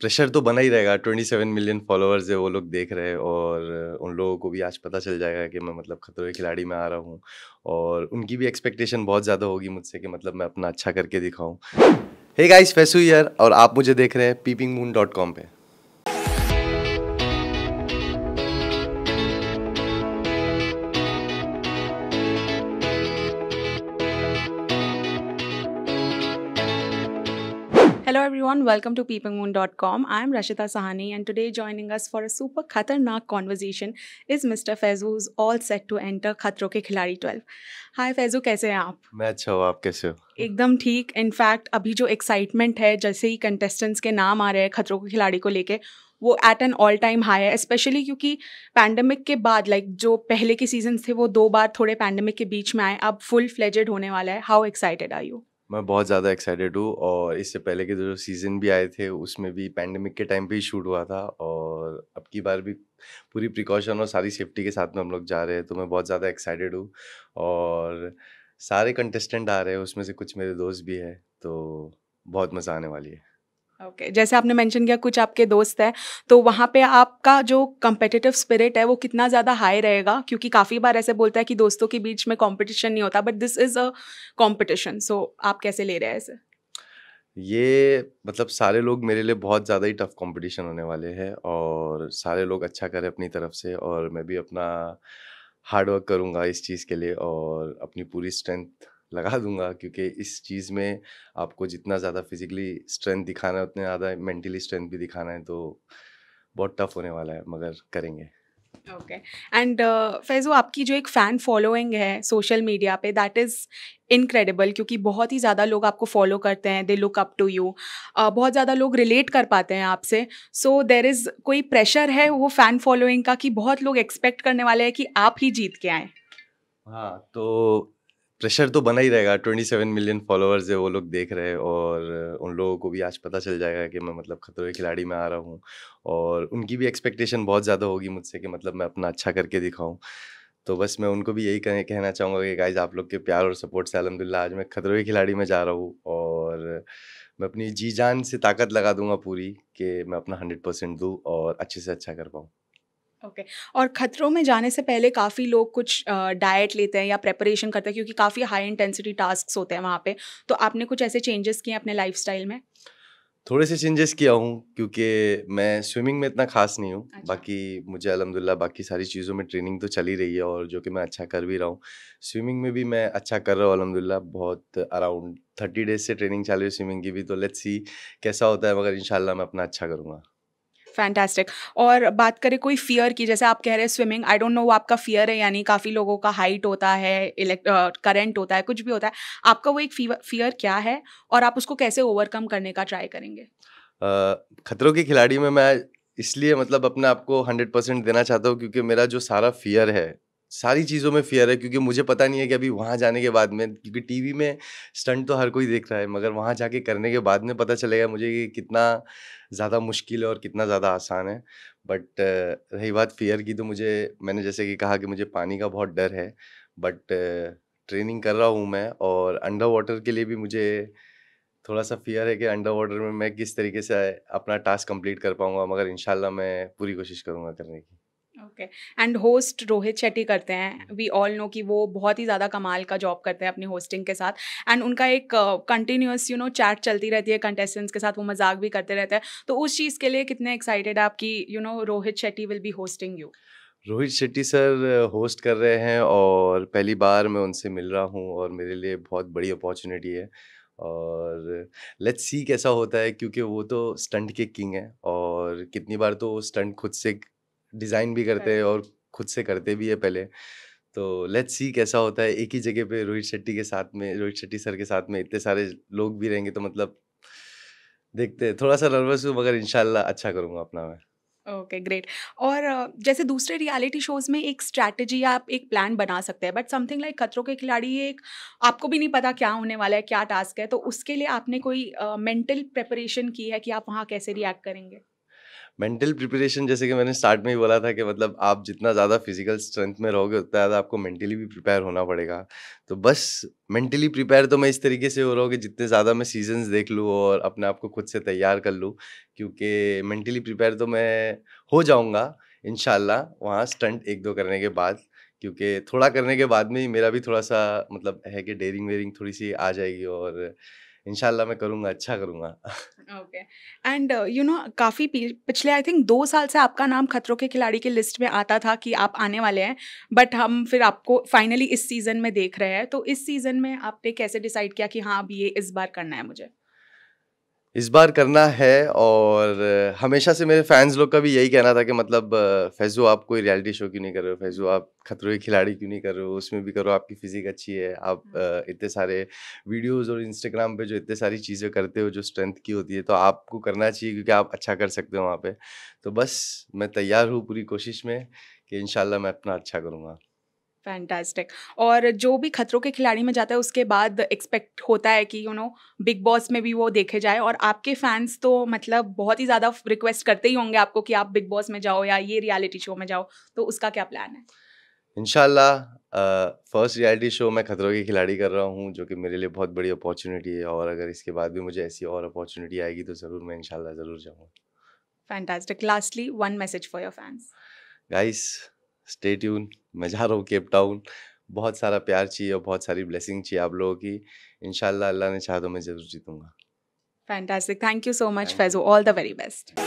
Pressure तो बना ही रहेगा ट्वेंटी सेवन मिलियन फॉलोअर्स है वो लोग देख रहे हैं और उन लोगों को भी आज पता चल जाएगा कि मैं मतलब खतरों के खिलाड़ी में आ रहा हूँ और उनकी भी एक्सपेक्टेशन बहुत ज़्यादा होगी मुझसे कि मतलब मैं अपना अच्छा करके दिखाऊँ हे गाइस फैसू ईयर और आप मुझे देख रहे हैं पीपिंग मून डॉट कॉम पर Hello everyone, welcome to peepingmoon.com. I'm Rashita Sahani and today joining us for a super khatarnak conversation is Mr. Faizu who's all set to enter खतरों के खिलाड़ी 12. हाय फैजू कैसे हैं आप मैं अच्छा हूँ आप कैसे हो एकदम ठीक इनफैक्ट अभी जो एक्साइटमेंट है जैसे ही कंटेस्टेंट्स के नाम आ रहे हैं खतरों के खिलाड़ी को लेके वो at an all time high है स्पेशली क्योंकि पैंडमिक के बाद लाइक like, जो पहले के सीजन थे वो दो बार थोड़े पैंडमिक के बीच में आए अब फुल फ्लेजेड होने वाला है हाउ एक्साइटेड आर यू मैं बहुत ज़्यादा एक्साइटेड हूँ और इससे पहले के जो सीज़न भी आए थे उसमें भी पैंडमिक के टाइम पे ही शूट हुआ था और अब की बार भी पूरी प्रिकॉशन और सारी सेफ्टी के साथ में हम लोग जा रहे हैं तो मैं बहुत ज़्यादा एक्साइटेड हूँ और सारे कंटेस्टेंट आ रहे हैं उसमें से कुछ मेरे दोस्त भी हैं तो बहुत मज़ा आने वाली है ओके okay. जैसे आपने मेंशन किया कुछ आपके दोस्त हैं तो वहाँ पे आपका जो कम्पिटिटिव स्पिरिट है वो कितना ज़्यादा हाई रहेगा क्योंकि काफ़ी बार ऐसे बोलता है कि दोस्तों के बीच में कंपटीशन नहीं होता but this is a competition so आप कैसे ले रहे हैं इसे ये मतलब सारे लोग मेरे लिए बहुत ज़्यादा ही टफ कॉम्पिटिशन होने वाले हैं और सारे लोग अच्छा करें अपनी तरफ से और मैं भी अपना हार्डवर्क करूँगा इस चीज़ के लिए और अपनी पूरी स्ट्रेंथ लगा दूंगा क्योंकि इस चीज़ में आपको जितना ज़्यादा फिजिकली स्ट्रेंथ दिखाना है उतना ज़्यादा मेंटली स्ट्रेंथ भी दिखाना है तो बहुत टफ होने वाला है मगर करेंगे ओके एंड फैज़ो आपकी जो एक फ़ैन फॉलोइंग है सोशल मीडिया पे दैट इज़ इनक्रेडिबल क्योंकि बहुत ही ज़्यादा लोग आपको फॉलो करते हैं they look up to you बहुत ज़्यादा लोग रिलेट कर पाते हैं आपसे सो देर इज़ कोई प्रेशर है वो फ़ैन फॉलोइंग का कि बहुत लोग एक्सपेक्ट करने वाले हैं कि आप ही जीत के आएँ हाँ तो प्रेशर तो बना ही रहेगा ट्वेंटी सेवन मिलियन फॉलोअर्स है वो लोग देख रहे हैं और उन लोगों को भी आज पता चल जाएगा कि मैं मतलब खतरों के खिलाड़ी में आ रहा हूँ और उनकी भी एक्सपेक्टेशन बहुत ज़्यादा होगी मुझसे कि मतलब मैं अपना अच्छा करके दिखाऊँ तो बस मैं उनको भी यही कह, कहना चाहूँगा कि गाइज आप लोग के प्यार और सपोर्ट से अलहमदिल्ला आज मैं खतरों के खिलाड़ी में जा रहा हूँ और मैं अपनी जी जान से ताकत लगा दूंगा पूरी कि मैं अपना हंड्रेड परसेंट दूँ और अच्छे से अच्छा कर पाऊँ ओके okay. और खतरों में जाने से पहले काफ़ी लोग कुछ डाइट लेते हैं या प्रेपरेशन करते हैं क्योंकि काफ़ी हाई इंटेंसिटी टास्क होते हैं वहाँ पे तो आपने कुछ ऐसे चेंजेस किए अपने लाइफ में थोड़े से चेंजेस किया हूँ क्योंकि मैं स्विमिंग में इतना खास नहीं हूँ अच्छा। बाकी मुझे अलहमदिल्ला बाकी सारी चीज़ों में ट्रेनिंग तो चली रही है और जो कि मैं अच्छा कर भी रहा हूँ स्विमिंग में भी मैं अच्छा कर रहा हूँ अलहमदिल्ला बहुत अराउंड थर्टी डेज से ट्रेनिंग चल रही है स्विमिंग की भी तो लेट्स सी कैसा होता है मगर इन मैं अपना अच्छा करूँगा फैंटास्टिक और बात करें कोई फियर की जैसे आप कह रहे हैं स्विमिंग आई डोंट नो वो आपका फियर है यानी काफ़ी लोगों का हाइट होता है करेंट करंट होता है कुछ भी होता है आपका वो एक फियर क्या है और आप उसको कैसे ओवरकम करने का ट्राई करेंगे खतरों के खिलाड़ी में मैं इसलिए मतलब अपने आपको हंड्रेड परसेंट देना चाहता हूँ क्योंकि मेरा जो सारा फियर है सारी चीज़ों में फियर है क्योंकि मुझे पता नहीं है कि अभी वहाँ जाने के बाद में क्योंकि टीवी में स्टंट तो हर कोई देख रहा है मगर वहाँ जाके करने के बाद में पता चलेगा मुझे कि कितना ज़्यादा मुश्किल है और कितना ज़्यादा आसान है बट रही बात फियर की तो मुझे मैंने जैसे कि कहा कि मुझे पानी का बहुत डर है बट ट्रेनिंग कर रहा हूँ मैं और अंडर वाटर के लिए भी मुझे थोड़ा सा फियर है कि अंडर वाटर में मैं किस तरीके से अपना टास्क कंप्लीट कर पाऊँगा मगर इन मैं पूरी कोशिश करूँगा करने की okay and host Rohit Shetty करते हैं वी ऑल नो कि वो बहुत ही ज़्यादा कमाल का जॉब करते हैं अपनी होस्टिंग के साथ एंड उनका एक कंटिन्यूस यू नो चैट चलती रहती है कंटेस्टेंट्स के साथ वो मजाक भी करते रहते हैं तो उस चीज़ के लिए कितने एक्साइटेड आप कि you know Rohit Shetty will be hosting you Rohit Shetty sir host कर रहे हैं और पहली बार मैं उनसे मिल रहा हूँ और मेरे लिए बहुत बड़ी अपॉर्चुनिटी है और लेट्स सी कैसा होता है क्योंकि वो तो स्टंट के किंग हैं और कितनी बार तो स्टंट खुद से डिज़ाइन भी करते हैं और खुद से करते भी है पहले तो लेट्स सी कैसा होता है एक ही जगह पे रोहित शेट्टी के साथ में रोहित शेट्टी सर के साथ में इतने सारे लोग भी रहेंगे तो मतलब देखते हैं थोड़ा सा नर्वस हूँ मगर इनशाला अच्छा करूँगा अपना मैं ओके okay, ग्रेट और जैसे दूसरे रियलिटी शोज में एक स्ट्रैटेजी आप एक प्लान बना सकते हैं बट समथिंग लाइक खतरों के खिलाड़ी एक आपको भी नहीं पता क्या होने वाला है क्या टास्क है तो उसके लिए आपने कोई मेंटल uh, की है कि आप वहाँ कैसे रिएक्ट करेंगे मेंटल प्रिपरेशन जैसे कि मैंने स्टार्ट में ही बोला था कि मतलब आप जितना ज़्यादा फिजिकल स्ट्रेंथ में रहोगे उतना ज़्यादा आपको मेंटली भी प्रिपेयर होना पड़ेगा तो बस मेंटली प्रिपेयर तो मैं इस तरीके से हो रहा हूँ कि जितने ज़्यादा मैं सीजन्स देख लूँ और अपने आप को खुद से तैयार कर लूँ क्योंकि मेंटली प्रिपेयर तो मैं हो जाऊँगा इन शाला वहाँ स्टंट एक दो करने के बाद क्योंकि थोड़ा करने के बाद में ही मेरा भी थोड़ा सा मतलब है कि डेयरिंग वेयरिंग थोड़ी सी आ जाएगी और इनशाला मैं करूँगा अच्छा करूँगा ओके एंड यू नो काफ़ी पिछले आई थिंक दो साल से आपका नाम खतरों के खिलाड़ी के लिस्ट में आता था कि आप आने वाले हैं बट हम फिर आपको फाइनली इस सीज़न में देख रहे हैं तो इस सीज़न में आपने कैसे डिसाइड किया कि हाँ अब ये इस बार करना है मुझे इस बार करना है और हमेशा से मेरे फैंस लोग का भी यही कहना था कि मतलब फैज़ो आप कोई रियलिटी शो क्यों नहीं कर रहे हो फैज़ो आप खतरों के खिलाड़ी क्यों नहीं कर रहे हो उसमें भी करो आपकी फिजिक अच्छी है आप हाँ। इतने सारे वीडियोस और इंस्टाग्राम पे जो इतने सारी चीज़ें करते हो जो स्ट्रेंथ की होती है तो आपको करना चाहिए क्योंकि आप अच्छा कर सकते हो वहाँ पर तो बस मैं तैयार हूँ पूरी कोशिश में कि इन मैं अपना अच्छा करूँगा फैंटास्टिक और जो भी खतरों के खिलाड़ी में जाता है उसके बाद एक्सपेक्ट होता है कि यू नो बिग बॉस में भी वो देखे जाए और आपके फैंस तो मतलब बहुत ही ज़्यादा रिक्वेस्ट करते ही होंगे आपको कि आप बिग बॉस में जाओ या ये रियलिटी शो में जाओ तो उसका क्या प्लान है इनशाला फर्स्ट रियलिटी शो मैं खतरों के खिलाड़ी कर रहा हूँ जो कि मेरे लिए बहुत बड़ी अपॉर्चुनिटी है और अगर इसके बाद भी मुझे ऐसी और अपॉर्चुनिटी आएगी तो ज़रूर मैं इनशाला ज़रूर जाऊँगा fantastic lastly one message for your fans guys stay tune मैं जा रहा हूँ केप टाउन बहुत सारा प्यार चाहिए और बहुत सारी ब्लेसिंग चाहिए आप लोगों की इन अल्लाह ने चाह तो मैं ज़रूर जीतूंगा fantastic thank you so much Faizo all the very best